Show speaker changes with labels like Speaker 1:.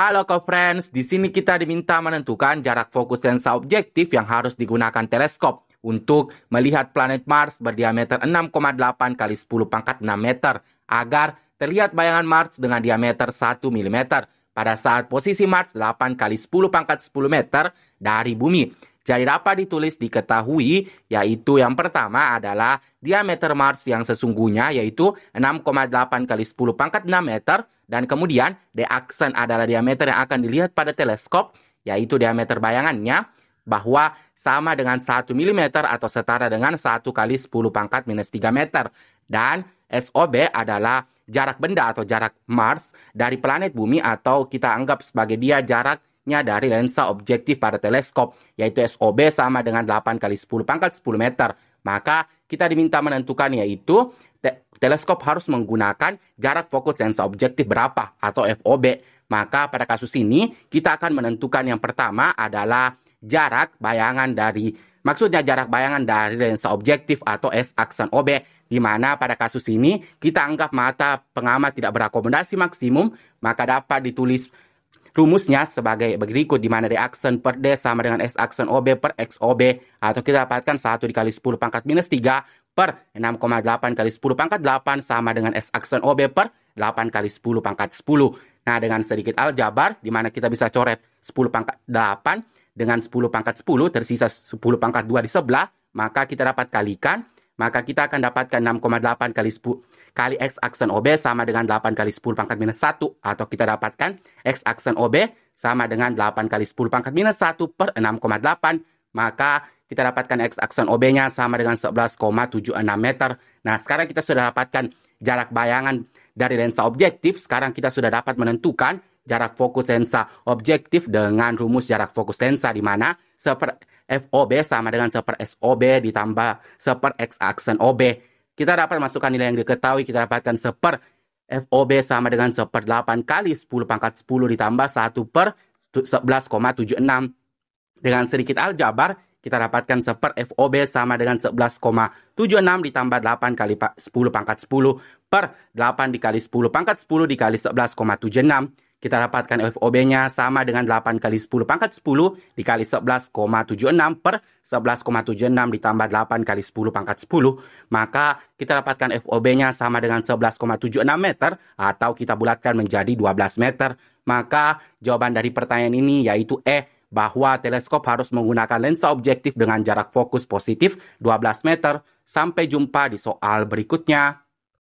Speaker 1: Halo co-friends, di sini kita diminta menentukan jarak fokus lensa objektif yang harus digunakan teleskop untuk melihat planet Mars berdiameter 6,8 kali 10 pangkat 6 meter agar terlihat bayangan Mars dengan diameter 1 mm pada saat posisi Mars 8 kali 10 pangkat 10 meter dari bumi. Jadi dapat ditulis diketahui yaitu yang pertama adalah diameter Mars yang sesungguhnya yaitu 6,8 kali 10 pangkat 6 meter dan kemudian the aksen adalah diameter yang akan dilihat pada teleskop yaitu diameter bayangannya bahwa sama dengan 1 mm atau setara dengan 1 kali 10 pangkat minus 3 meter. Dan SOB adalah jarak benda atau jarak Mars dari planet bumi atau kita anggap sebagai dia jarak jaraknya dari lensa objektif pada teleskop, yaitu SOB sama dengan 8 kali 10 pangkat 10 meter. Maka kita diminta menentukan yaitu te teleskop harus menggunakan jarak fokus lensa objektif berapa atau FOB. Maka pada kasus ini kita akan menentukan yang pertama adalah jarak bayangan dari maksudnya jarak bayangan dari lensa objektif atau S aksen OB di mana pada kasus ini kita anggap mata pengamat tidak berakomodasi maksimum maka dapat ditulis rumusnya sebagai berikut di mana D aksen per D sama dengan S aksen OB per X OB atau kita dapatkan 1 dikali 10 pangkat minus 3 per 6,8 kali 10 pangkat 8 sama dengan S aksen OB per 8 kali 10 pangkat 10. Nah dengan sedikit aljabar di mana kita bisa coret 10 pangkat 8 dengan 10 pangkat 10 tersisa 10 pangkat 2 di sebelah maka kita dapat kalikan maka kita akan dapatkan 6,8 kali kali X aksen OB sama dengan 8 kali 10 pangkat minus 1 atau kita dapatkan X aksen OB sama dengan 8 kali 10 pangkat minus 1 per 6,8 maka kita dapatkan X aksen OB-nya sama dengan 11,76 meter. Nah sekarang kita sudah dapatkan jarak bayangan dari lensa objektif. Sekarang kita sudah dapat menentukan jarak fokus lensa objektif dengan rumus jarak fokus lensa di mana seper FOB sama dengan per SOB ditambah per X aksen OB. Kita dapat masukkan nilai yang diketahui, kita dapatkan per FOB sama dengan per 8 kali 10 pangkat 10 ditambah 1 per 11,76. Dengan sedikit aljabar, kita dapatkan seper FOB sama dengan 11,76 ditambah 8 kali 10 pangkat 10 per 8 dikali 10 pangkat 10 dikali 11,76. Kita dapatkan FOB-nya sama dengan 8 kali 10 pangkat 10 dikali 11,76 per 11,76 ditambah 8 kali 10 pangkat 10. Maka kita dapatkan FOB-nya sama dengan 11,76 meter atau kita bulatkan menjadi 12 meter. Maka jawaban dari pertanyaan ini yaitu E bahwa teleskop harus menggunakan lensa objektif dengan jarak fokus positif 12 meter. Sampai jumpa di soal berikutnya.